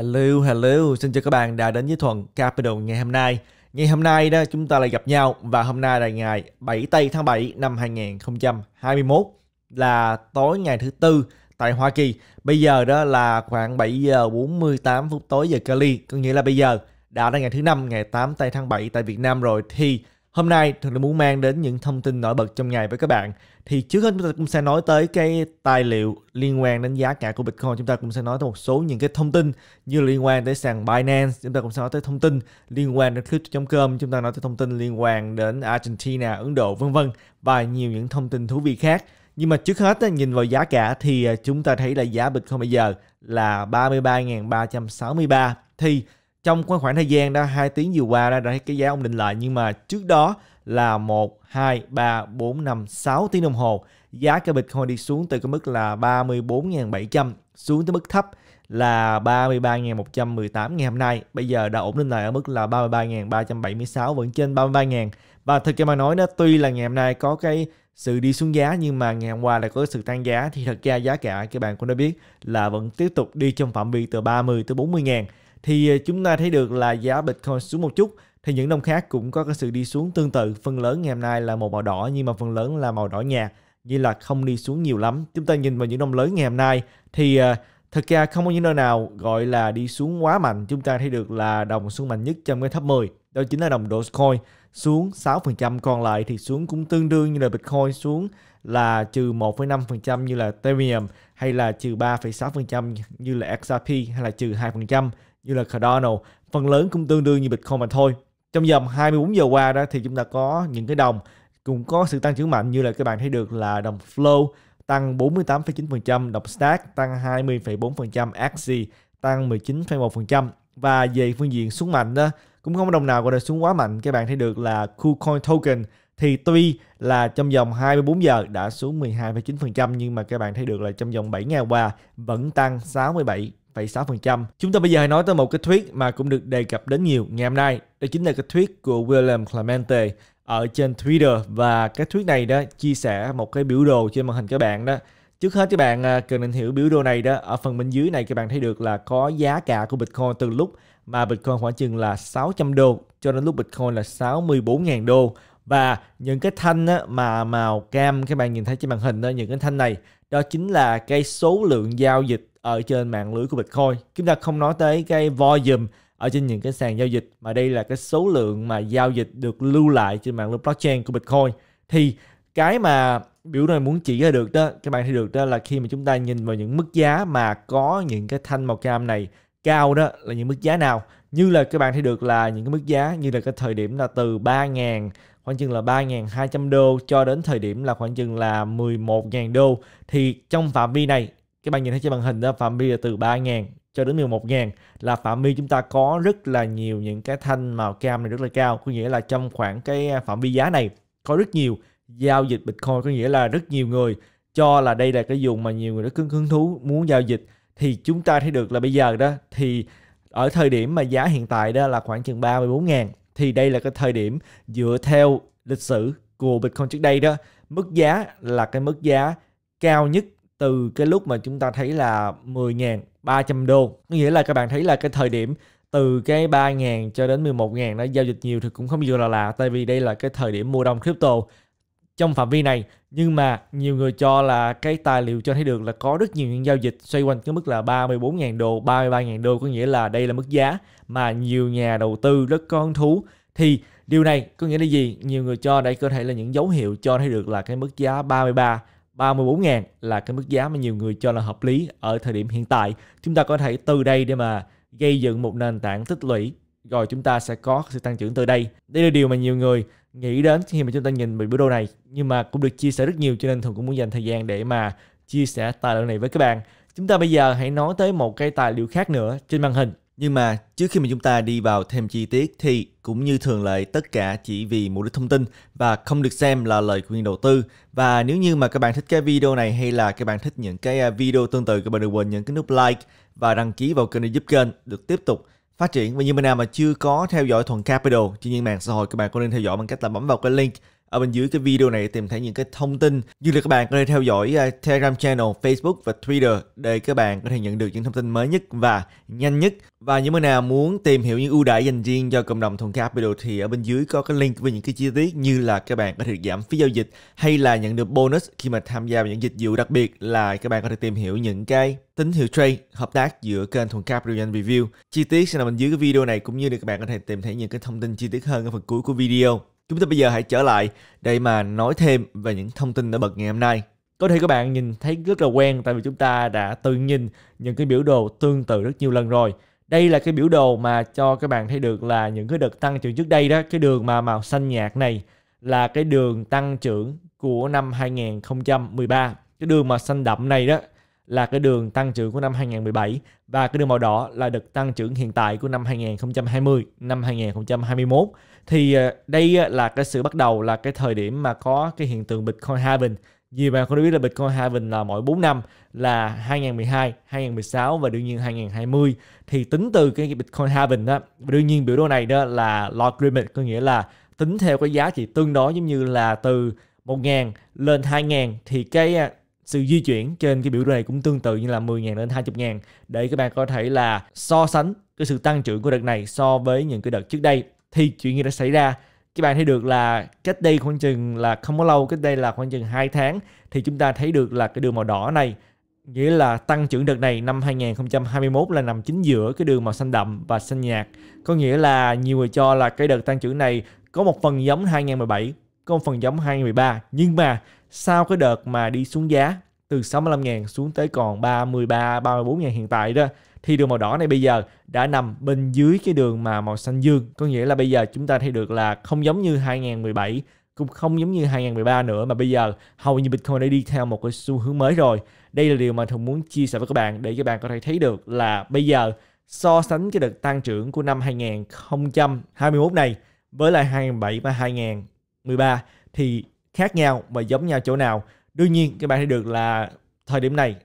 Hello, hello, xin chào các bạn đã đến với Thuận Capital ngày hôm nay. Ngày hôm nay đó chúng ta lại gặp nhau và hôm nay là ngày 7 tây tháng 7 năm 2021 là tối ngày thứ tư tại Hoa Kỳ. Bây giờ đó là khoảng 7 giờ 48 phút tối giờ Cali, có nghĩa là bây giờ đã là ngày thứ năm ngày 8 tây tháng 7 tại Việt Nam rồi thì Hôm nay thật là muốn mang đến những thông tin nổi bật trong ngày với các bạn. Thì trước hết chúng ta cũng sẽ nói tới cái tài liệu liên quan đến giá cả của Bitcoin. Chúng ta cũng sẽ nói tới một số những cái thông tin như liên quan tới sàn Binance. Chúng ta cũng sẽ nói tới thông tin liên quan đến Crypto.com. Chúng ta nói tới thông tin liên quan đến Argentina, Ấn Độ vân vân và nhiều những thông tin thú vị khác. Nhưng mà trước hết nhìn vào giá cả thì à, chúng ta thấy là giá Bitcoin bây giờ là 33.363 thì trong cái khoảng thời gian đó hai tiếng vừa qua đã thấy cái giá ổn định lại nhưng mà trước đó là 1, 2, 3, 4, 5, 6 tiếng đồng hồ giá cái Bitcoin đi xuống từ cái mức là 34.700 xuống tới mức thấp là 33.118 ngày hôm nay bây giờ đã ổn định lại ở mức là 33.376 vẫn trên 33.000 và thực ra mà nói đó tuy là ngày hôm nay có cái sự đi xuống giá nhưng mà ngày hôm qua lại có sự tăng giá thì thật ra giá cả các bạn cũng đã biết là vẫn tiếp tục đi trong phạm vi từ 30 tới 40 ngàn thì ờ, chúng ta thấy được là giá Bitcoin xuống một chút thì những đồng khác cũng có cái sự đi xuống tương tự phần lớn ngày hôm nay là một màu đỏ nhưng mà phần lớn là màu đỏ nhạt như là không đi xuống nhiều lắm chúng ta nhìn vào những đồng lớn ngày hôm nay thì ờ, thực ra không có những nơi nào gọi là đi xuống quá mạnh chúng ta thấy được là đồng xuống mạnh nhất trong cái thấp 10 đó chính là đồng Dogecoin xuống 6% còn lại thì xuống cũng tương đương như là Bitcoin xuống là trừ 1,5% như là Ethereum hay là trừ 3,6% như là XRP hay là trừ 2% như là Cardano phần lớn cũng tương đương như Bitcoin mà thôi. Trong vòng 24 giờ qua đó thì chúng ta có những cái đồng cũng có sự tăng trưởng mạnh như là các bạn thấy được là đồng Flow tăng 48,9%, đồng Stack tăng 20,4%, Axie tăng 19,1% và về phương diện xuống mạnh đó cũng không có đồng nào gọi là xuống quá mạnh các bạn thấy được là KuCoin token thì tuy là trong vòng 24 giờ đã xuống 12,9% nhưng mà các bạn thấy được là trong vòng 7 ngày qua vẫn tăng 67 6,6%. Chúng ta bây giờ hãy nói tới một cái thuyết mà cũng được đề cập đến nhiều ngày hôm nay. Đó chính là cái thuyết của William Clemente ở trên Twitter và cái thuyết này đó chia sẻ một cái biểu đồ trên màn hình các bạn đó. Trước hết các bạn à, cần định hiểu biểu đồ này đó, ở phần bên dưới này các bạn thấy được là có giá cả của Bitcoin từ lúc mà Bitcoin khoảng chừng là 600 đô cho đến lúc Bitcoin là 64.000 đô và những cái thanh mà màu cam các bạn nhìn thấy trên màn hình đó những cái thanh này đó chính là cái số lượng giao dịch ở trên mạng lưới của Bitcoin. Chúng ta không nói tới cái volume ở trên những cái sàn giao dịch mà đây là cái số lượng mà giao dịch được lưu lại trên mạng lưới blockchain của Bitcoin thì cái mà biểu này muốn chỉ ra được đó các bạn thấy được đó là khi mà chúng ta nhìn vào những mức giá mà có những cái thanh màu cam này cao đó là những mức giá nào như là các bạn thấy được là những cái mức giá như là cái thời điểm là từ 3.000 khoảng chừng là 3.200 đô cho đến thời điểm là khoảng chừng là 11.000 đô thì trong phạm vi này các bạn nhìn thấy trên màn hình đó phạm vi là từ 3.000 cho đến 11.000 là phạm vi chúng ta có rất là nhiều những cái thanh màu cam này rất là cao có nghĩa là trong khoảng cái à, phạm vi giá này có rất nhiều giao dịch Bitcoin có nghĩa là rất nhiều người cho là đây là cái vùng mà nhiều người rất hứng thú muốn giao dịch thì chúng ta thấy được là bây giờ đó thì ở thời điểm mà giá hiện tại đó là khoảng chừng 34 ngàn thì đây là cái thời điểm dựa theo lịch sử của Bitcoin trước đây đó mức giá là cái mức giá cao nhất từ cái lúc mà chúng ta thấy là 10.300 đô. Có nghĩa là các bạn thấy là cái thời điểm từ cái 3.000 cho đến 11.000 nó giao dịch nhiều thì cũng không nhiều là lạ tại vì đây là cái thời điểm mua đồng crypto trong phạm vi này nhưng mà nhiều người cho là cái tài liệu cho thấy được là có rất nhiều những giao dịch xoay quanh cái mức là 34.000 đô, 33.000 đô có nghĩa là đây là mức giá mà nhiều nhà đầu tư rất có thú thì điều này có nghĩa là gì? Nhiều người cho đây có thể là những dấu hiệu cho thấy được là cái mức giá 33 34 ngàn là cái mức giá mà nhiều người cho là hợp lý ở thời điểm hiện tại. Chúng ta có thể từ đây để mà gây dựng một nền tảng tích lũy rồi chúng ta sẽ có sự tăng trưởng từ đây. Đây là điều mà nhiều người nghĩ đến khi mà chúng ta nhìn về biểu đồ này nhưng mà cũng được chia sẻ rất nhiều cho nên thường cũng muốn dành thời gian để mà chia sẻ tài liệu này với các bạn. Chúng ta bây giờ hãy nói tới một cái tài liệu khác nữa trên màn hình nhưng mà trước khi mà chúng ta đi vào thêm chi tiết thì cũng như thường lệ tất cả chỉ vì mục đích thông tin và không được xem là lời khuyên đầu tư. Và nếu như mà các bạn thích cái video này hay là các bạn thích những cái à, video tương tự các bạn đừng quên nhấn cái nút like và đăng ký vào kênh để giúp kênh được tiếp tục phát triển. Và như bên nào mà chưa có theo dõi Thuần Capital trên những mạng xã hội các bạn có nên theo dõi bằng cách là bấm vào cái link ở bên dưới cái video này tìm thấy những cái thông tin như là các bạn có thể theo dõi à, Telegram channel, Facebook và Twitter để các bạn có thể nhận được những thông tin mới nhất và nhanh nhất. Và những người nào muốn tìm hiểu những ưu đãi dành riêng cho cộng đồng Thuần video thì ở bên dưới có cái link với những cái chi tiết như là các bạn có thể giảm phí giao dịch hay là nhận được bonus khi mà tham gia vào những dịch vụ đặc biệt là các bạn có thể tìm hiểu những cái tín hiệu trade hợp tác giữa kênh Thuần Capital and Review. Chi tiết sẽ nằm bên dưới cái video này cũng như là các bạn có thể tìm thấy những cái thông tin chi tiết hơn ở phần cuối của video. Chúng ta bây giờ hãy trở lại để mà nói thêm về những thông tin đã bật ngày hôm nay. Có thể các bạn nhìn thấy rất là quen tại vì chúng ta đã từng nhìn những cái biểu đồ tương tự rất nhiều lần rồi. Đây là cái biểu đồ mà cho các bạn thấy được là những cái đợt tăng trưởng trước đây đó, cái đường mà màu xanh nhạt này là cái đường tăng trưởng của năm 2013. Cái đường mà xanh đậm này đó là cái đường tăng trưởng của năm 2017 và cái đường màu đỏ là đợt tăng trưởng hiện tại của năm 2020, năm 2021. Thì ờ, đây ờ, là cái sự bắt đầu là cái thời điểm mà có cái hiện tượng Bitcoin halving. Vì bạn không biết là Bitcoin halving là mỗi 4 năm là 2012, 2016 và đương nhiên 2020. Thì tính từ cái Bitcoin halving đó, đương nhiên biểu đồ này đó là log limit có nghĩa là tính theo cái giá trị tương đối giống như là từ 1.000 lên 2.000 thì cái ờ, sự di chuyển trên cái biểu đồ này cũng tương tự như là 10.000 đến 20.000 để các bạn có thể là so sánh cái sự tăng trưởng của đợt này so với những cái đợt trước đây thì chuyện gì đã xảy ra các bạn thấy được là cách đây khoảng chừng là không có lâu cách đây là khoảng chừng 2 tháng thì chúng ta thấy được là cái đường màu đỏ này nghĩa là tăng trưởng đợt này năm 2021 là nằm chính giữa cái đường màu xanh đậm và xanh nhạt có nghĩa là nhiều người cho là cái đợt tăng trưởng này có một phần giống 2017 có một phần giống 2013 nhưng mà sau cái đợt mà đi xuống giá từ 65.000 xuống tới còn 33 34.000 hiện tại đó thì đường màu đỏ này bây giờ đã nằm bên dưới cái đường mà màu xanh dương có nghĩa là bây giờ chúng ta thấy được là không giống như 2017 cũng không giống như 2013 nữa mà bây giờ hầu như Bitcoin đã đi theo một cái xu hướng mới rồi đây là điều mà Thùng muốn chia sẻ với các bạn để các bạn có thể thấy được là bây giờ so sánh cái đợt tăng trưởng của năm 2021 này với lại 2007 và 2013 thì khác nhau và giống nhau chỗ nào đương nhiên các bạn thấy được là thời điểm này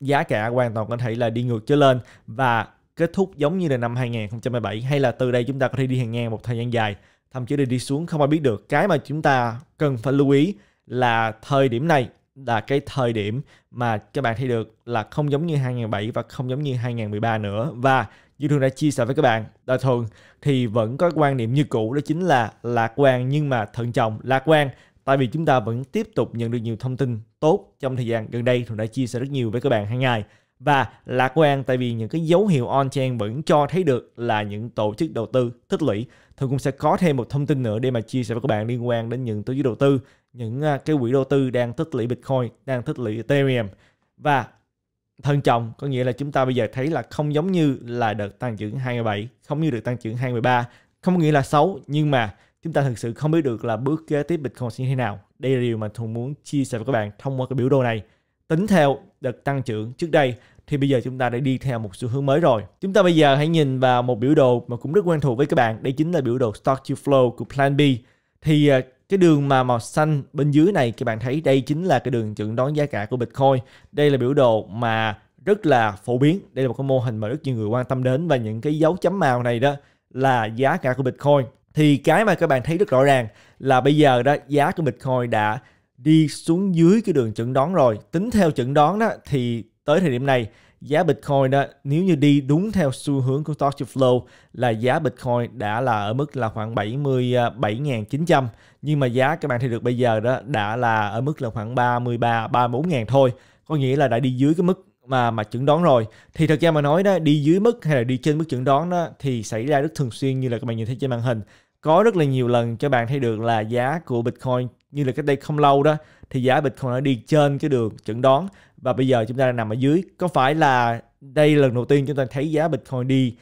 giá cả hoàn toàn có thể là đi ngược trở lên và kết thúc giống như là năm 2017 hay là từ đây chúng ta có thể đi hàng ngang một thời gian dài thậm chí đi đi xuống không ai biết được cái mà chúng ta cần phải lưu ý là thời điểm này là cái thời điểm mà các bạn thấy được là không giống như 2007 và không giống như 2013 nữa và như thường đã chia sẻ với các bạn đời thường thì vẫn có quan niệm như cũ đó chính là lạc quan nhưng mà thận trọng lạc quan tại vì chúng ta vẫn tiếp tục nhận được nhiều thông tin tốt trong thời gian gần đây thuận đã chia sẻ rất nhiều với các bạn hàng ngày và lạc quan tại vì những cái dấu hiệu on-chain vẫn cho thấy được là những tổ chức đầu tư tích lũy. Thường cũng sẽ có thêm một thông tin nữa để mà chia sẻ với các bạn liên quan đến những tổ chức đầu tư, những à, cái quỹ đầu tư đang tích lũy Bitcoin, đang tích lũy Ethereum. Và thận trọng có nghĩa là chúng ta bây giờ thấy là không giống như là đợt tăng trưởng 27, không như được tăng trưởng 23, không có nghĩa là xấu nhưng mà chúng ta thực sự không biết được là bước kế tiếp Bitcoin sẽ như thế nào. Đây là điều mà Thuận muốn chia sẻ với các bạn thông qua cái biểu đồ này. Tính theo đợt tăng trưởng trước đây thì bây giờ chúng ta đã đi theo một xu hướng mới rồi. Chúng ta bây giờ hãy nhìn vào một biểu đồ mà cũng rất quen thuộc với các bạn, đây chính là biểu đồ Stock to Flow của Plan B. Thì à, cái đường mà màu xanh bên dưới này các bạn thấy đây chính là cái đường chẩn đoán giá cả của Bitcoin. Đây là biểu đồ mà rất là phổ biến. Đây là một cái mô hình mà rất nhiều người quan tâm đến và những cái dấu chấm màu này đó là giá cả của Bitcoin thì cái mà các bạn thấy rất rõ ràng là bây giờ đó giá của Bitcoin đã đi xuống dưới cái đường chẩn đoán rồi. Tính theo chẩn đoán đó thì tới thời điểm này giá Bitcoin đó nếu như đi đúng theo xu hướng của Stock to Flow là giá Bitcoin đã là ở mức là khoảng 77.900 nhưng mà giá các bạn thấy được bây giờ đó đã là ở mức là khoảng 33 34.000 thôi. Có nghĩa là đã đi dưới cái mức mà mà chẩn đoán rồi thì thật ra mà nói đó đi dưới mức hay là đi trên mức chẩn đoán đó thì xảy ra rất thường xuyên như là các bạn nhìn thấy trên màn hình có rất là nhiều lần cho bạn thấy được là giá của Bitcoin như là cách đây không lâu đó thì giá Bitcoin đã đi trên cái đường chẩn đoán và bây giờ chúng ta đang nằm ở dưới có phải là đây lần đầu tiên chúng ta thấy giá Bitcoin đi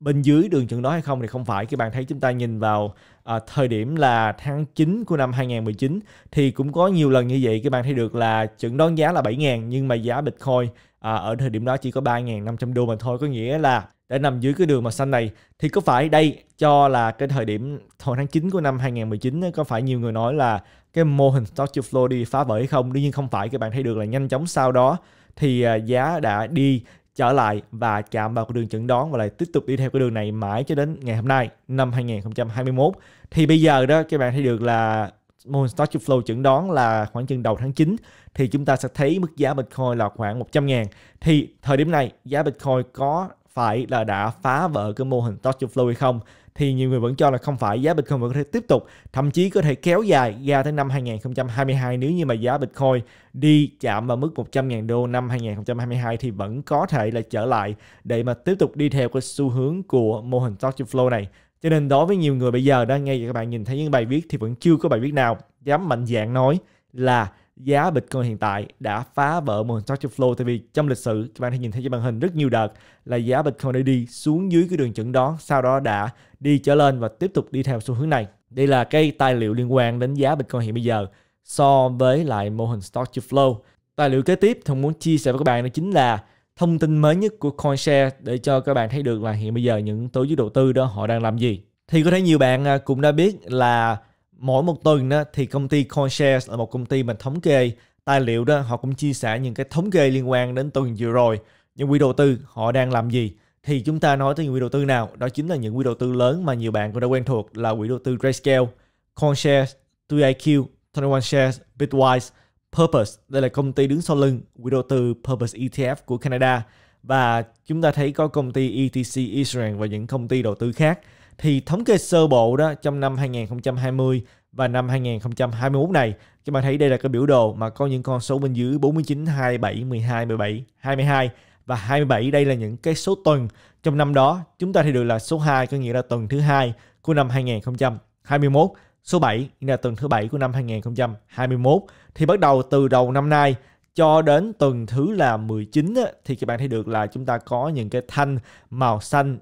bên dưới đường chẩn đoán hay không thì không phải các bạn thấy chúng ta nhìn vào à, thời điểm là tháng 9 của năm 2019 thì cũng có nhiều lần như vậy các bạn thấy được là chuẩn đoán giá là 7.000 nhưng mà giá Bitcoin à, ở thời điểm đó chỉ có 3.500 đô mà thôi có nghĩa là đã nằm dưới cái đường màu xanh này thì có phải đây cho là cái thời điểm hồi tháng 9 của năm 2019 có phải nhiều người nói là cái mô hình stock to flow đi phá vỡ hay không đương nhiên không phải các bạn thấy được là nhanh chóng sau đó thì ờ, giá đã đi trở lại và chạm vào cái đường chẩn đoán và lại tiếp tục đi theo cái đường này mãi cho đến ngày hôm nay năm 2021 thì bây giờ đó các bạn thấy được là mô Stock to Flow chẩn đoán là khoảng chừng đầu tháng 9 thì chúng ta sẽ thấy mức giá Bitcoin là khoảng 100 ngàn thì thời điểm này giá Bitcoin có phải là đã phá vỡ cái mô hình Touch to Flow hay không thì nhiều người vẫn cho là không phải giá Bitcoin vẫn có thể tiếp tục thậm chí có thể kéo dài ra tới năm 2022 nếu như mà giá Bitcoin đi chạm vào mức 100.000 đô năm 2022 thì vẫn có thể là trở lại để mà tiếp tục đi theo cái xu hướng của mô hình Touch to Flow này cho nên đối với nhiều người bây giờ đó ngay các bạn nhìn thấy những bài viết thì vẫn chưa có bài viết nào dám mạnh dạng nói là giá Bitcoin hiện tại đã phá vỡ mô một structure flow tại vì trong lịch sử các bạn hãy nhìn thấy trên màn hình rất nhiều đợt là giá Bitcoin đã đi xuống dưới cái đường chuẩn đó sau đó đã đi trở lên và tiếp tục đi theo xu hướng này đây là cái tài liệu liên quan đến giá Bitcoin hiện bây giờ so với lại mô hình structure flow tài liệu kế tiếp thông muốn chia sẻ với các bạn đó chính là thông tin mới nhất của CoinShare để cho các bạn thấy được là hiện bây giờ những tổ chức đầu tư đó họ đang làm gì thì có thể nhiều bạn à, cũng đã biết là mỗi một tuần đó, thì công ty CoinShares là một công ty mà thống kê tài liệu đó họ cũng chia sẻ những cái thống kê liên quan đến tuần vừa rồi những quỹ đầu tư họ đang làm gì thì chúng ta nói tới những quỹ đầu tư nào đó chính là những quỹ đầu tư lớn mà nhiều bạn cũng đã quen thuộc là quỹ đầu tư Grayscale, CoinShares, 2IQ, 21 Shares, Bitwise, Purpose. Đây là công ty đứng sau lưng quỹ đầu tư Purpose ETF của Canada và chúng ta thấy có công ty ETC Israel và những công ty đầu tư khác thì thống kê sơ bộ đó trong năm 2020 và năm 2021 này các bạn thấy đây là cái biểu đồ mà có những con số bên dưới 49, 27, 12, 17, 22 và 27 đây là những cái số tuần trong năm đó chúng ta thì được là số 2 có nghĩa là tuần thứ hai của năm 2021 số 7 là tuần thứ bảy của năm 2021 thì bắt đầu từ đầu năm nay cho đến tuần thứ là 19 thì các bạn thấy được là chúng ta có những cái thanh màu xanh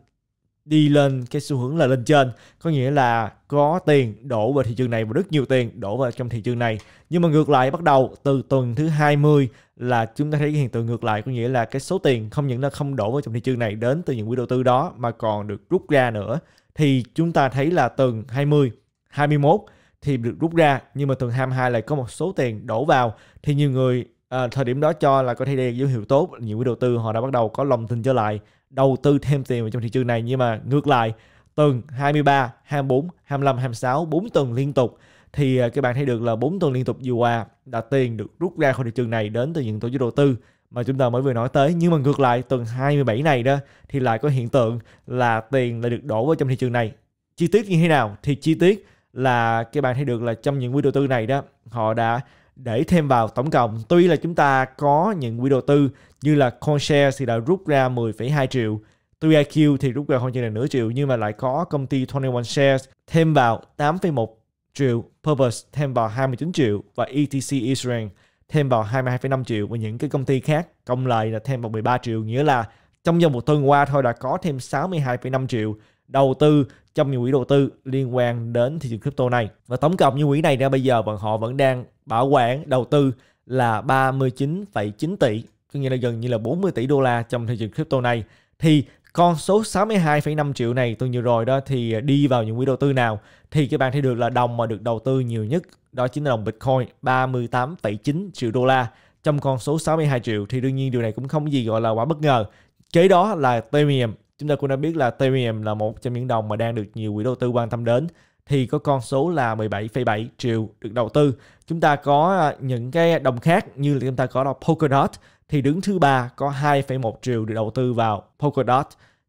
đi lên cái xu hướng là lên trên có nghĩa là có tiền đổ vào thị trường này và rất nhiều tiền đổ vào trong thị trường này nhưng mà ngược lại bắt đầu từ tuần thứ 20 là chúng ta thấy cái hiện tượng ngược lại có nghĩa là cái số tiền không những là không đổ vào trong thị trường này đến từ những quỹ đầu tư đó mà còn được rút ra nữa thì chúng ta thấy là tuần 20 21 thì được rút ra nhưng mà tuần 22 lại có một số tiền đổ vào thì nhiều người à, thời điểm đó cho là có thể đây là dấu hiệu tốt nhiều quỹ đầu tư họ đã bắt đầu có lòng tin trở lại đầu tư thêm tiền vào trong thị trường này nhưng mà ngược lại tuần 23, 24, 25, 26, 4 tuần liên tục thì à, các bạn thấy được là 4 tuần liên tục vừa qua đã tiền được rút ra khỏi thị trường này đến từ những tổ chức đầu tư mà chúng ta mới vừa nói tới nhưng mà ngược lại tuần 27 này đó thì lại có hiện tượng là tiền lại được đổ vào trong thị trường này chi tiết như thế nào thì chi tiết là các bạn thấy được là trong những quỹ đầu tư này đó họ đã để thêm vào tổng cộng tuy là chúng ta có những quỹ đầu tư như là Conshare thì đã rút ra 10,2 triệu TIQ thì rút ra hơn chừng là nửa triệu nhưng mà lại có công ty 21 Shares thêm vào 8,1 triệu, Purpose thêm vào 29 triệu và ETC Israel thêm vào 22,5 triệu và những cái công ty khác cộng lại là thêm vào 13 triệu nghĩa là trong vòng một tuần qua thôi đã có thêm 62,5 triệu đầu tư trong những quỹ đầu tư liên quan đến thị trường crypto này. Và tổng cộng những quỹ này đã bây giờ bọn họ vẫn đang bảo quản đầu tư là 39,9 tỷ, có nghĩa là gần như là 40 tỷ đô la trong thị trường crypto này. Thì con số 62,5 triệu này tuần vừa rồi đó thì đi vào những quỹ đầu tư nào thì các bạn thấy được là đồng mà được đầu tư nhiều nhất đó chính là đồng Bitcoin 38,9 triệu đô la trong con số 62 triệu thì đương nhiên điều này cũng không gì gọi là quá bất ngờ. Kế đó là Ethereum Chúng ta cũng đã biết là Ethereum là một trong những đồng mà đang được nhiều quỹ đầu tư quan tâm đến thì có con số là 17,7 triệu được đầu tư. Chúng ta có à, những cái đồng khác như là chúng ta có là Polkadot thì đứng thứ ba có 2,1 triệu được đầu tư vào Polkadot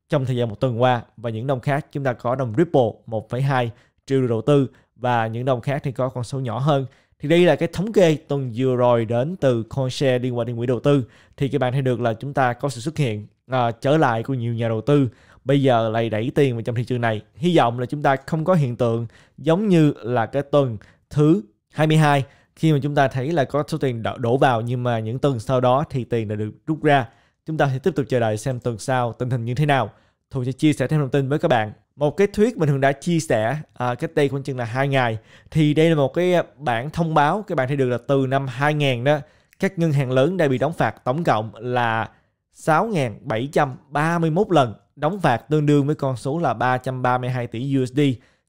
trong thời gian một tuần qua và những đồng khác chúng ta có đồng Ripple 1,2 triệu được đầu tư và những đồng khác thì có con số nhỏ hơn. Thì đây là cái thống kê tuần vừa rồi đến từ CoinShare liên quan đến quỹ đầu tư thì các bạn thấy được là chúng ta có sự xuất hiện à, trở lại của nhiều nhà đầu tư bây giờ lại đẩy tiền vào trong thị trường này. Hy vọng là chúng ta không có hiện tượng giống như là cái tuần thứ 22 khi mà chúng ta thấy là có số tiền đổ vào nhưng mà những tuần sau đó thì tiền đã được rút ra. Chúng ta sẽ tiếp tục chờ đợi xem tuần sau tình hình như thế nào. Thu sẽ chia sẻ thêm thông tin với các bạn. Một cái thuyết mình thường đã chia sẻ à, cách đây khoảng chừng là hai ngày thì đây là một cái bản thông báo các bạn thấy được là từ năm 2000 đó các ngân hàng lớn đã bị đóng phạt tổng cộng là 6.731 lần, đóng phạt tương đương với con số là 332 tỷ USD,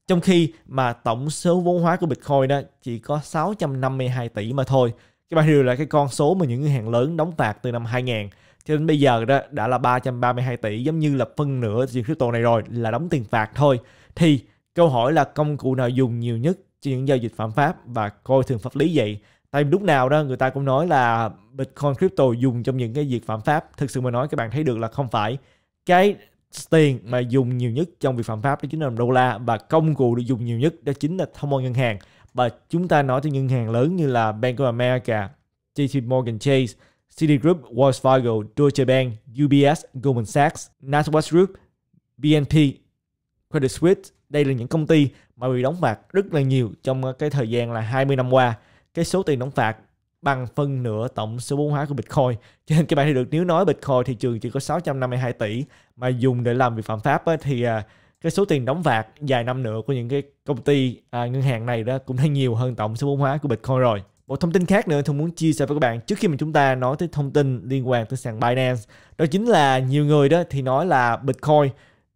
trong khi mà tổng số vốn hóa của Bitcoin đó chỉ có 652 tỷ mà thôi. Các bạn hiểu là cái con số mà những ngân hàng lớn đóng phạt từ năm 2000 cho đến bây giờ đó đã là 332 tỷ giống như là phân nửa thị trường crypto này rồi là đóng tiền phạt thôi. Thì câu hỏi là công cụ nào dùng nhiều nhất cho những giao dịch phạm pháp và coi thường pháp lý vậy? tại lúc nào đó người ta cũng nói là Bitcoin crypto dùng trong những cái việc phạm pháp thực sự mà nói các bạn thấy được là không phải cái tiền mà dùng nhiều nhất trong việc phạm pháp đó chính là đô la và công cụ được dùng nhiều nhất đó chính là thông qua ngân hàng và chúng ta nói tới ngân hàng lớn như là Bank of America, JP Morgan Chase, Citigroup, Wells Fargo, Deutsche Bank, UBS, Goldman Sachs, NatWest Group, BNP, Credit Suisse. Đây là những công ty mà bị đóng bạc rất là nhiều trong cái thời gian là 20 năm qua cái số tiền đóng phạt bằng phân nửa tổng số vốn hóa của Bitcoin. Cho nên các bạn thì được nếu nói Bitcoin thị trường chỉ có 652 tỷ mà dùng để làm việc phạm pháp ấy, thì à, cái số tiền đóng phạt dài năm nữa của những cái công ty à, ngân hàng này đó cũng đã nhiều hơn tổng số vốn hóa của Bitcoin rồi. Một thông tin khác nữa tôi muốn chia sẻ với các bạn trước khi mà chúng ta nói tới thông tin liên quan tới sàn Binance đó chính là nhiều người đó thì nói là Bitcoin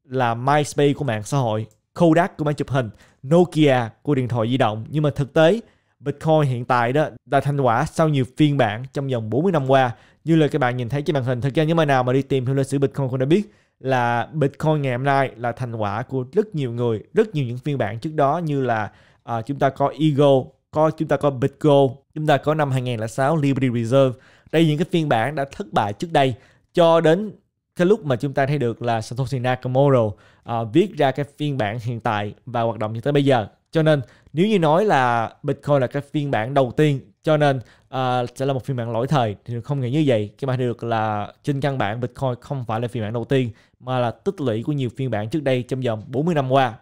là MySpace của mạng xã hội, Kodak của máy chụp hình, Nokia của điện thoại di động nhưng mà thực tế Bitcoin hiện tại đó là thành quả sau nhiều phiên bản trong vòng 40 năm qua. Như là các bạn nhìn thấy trên màn hình, thực ra những bạn nào mà đi tìm hiểu lịch sử Bitcoin cũng đã biết là Bitcoin ngày hôm nay là thành quả của rất nhiều người, rất nhiều những phiên bản trước đó như là à, chúng ta có ego, có chúng ta có Bitgo, chúng ta có năm 2006 Liberty Reserve. Đây những cái phiên bản đã thất bại trước đây cho đến cái lúc mà chúng ta thấy được là Satoshi Nakamoto uh, viết ra cái phiên bản hiện tại và hoạt động như tới bây giờ. Cho nên nếu như nói là Bitcoin là cái phiên bản đầu tiên cho nên uh, sẽ là một phiên bản lỗi thời thì không nghĩ như vậy cái bạn được là trên căn bản Bitcoin không phải là phiên bản đầu tiên mà là tích lũy của nhiều phiên bản trước đây trong vòng 40 năm qua